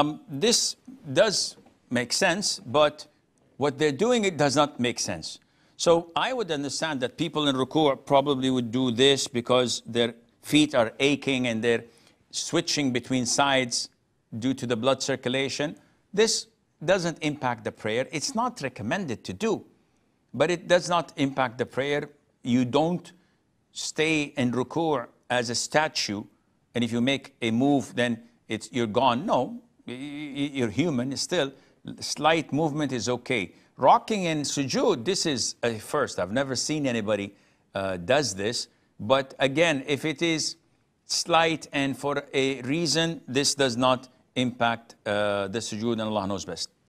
Um, this does make sense, but what they're doing, it does not make sense. So I would understand that people in ruku' probably would do this because their feet are aching and they're switching between sides due to the blood circulation. This doesn't impact the prayer. It's not recommended to do, but it does not impact the prayer. You don't stay in ruku' as a statue, and if you make a move, then it's, you're gone. No, you're human still, slight movement is okay. Rocking in sujood, this is a first. I've never seen anybody uh, does this. But again, if it is slight and for a reason, this does not impact uh, the sujood and Allah knows best.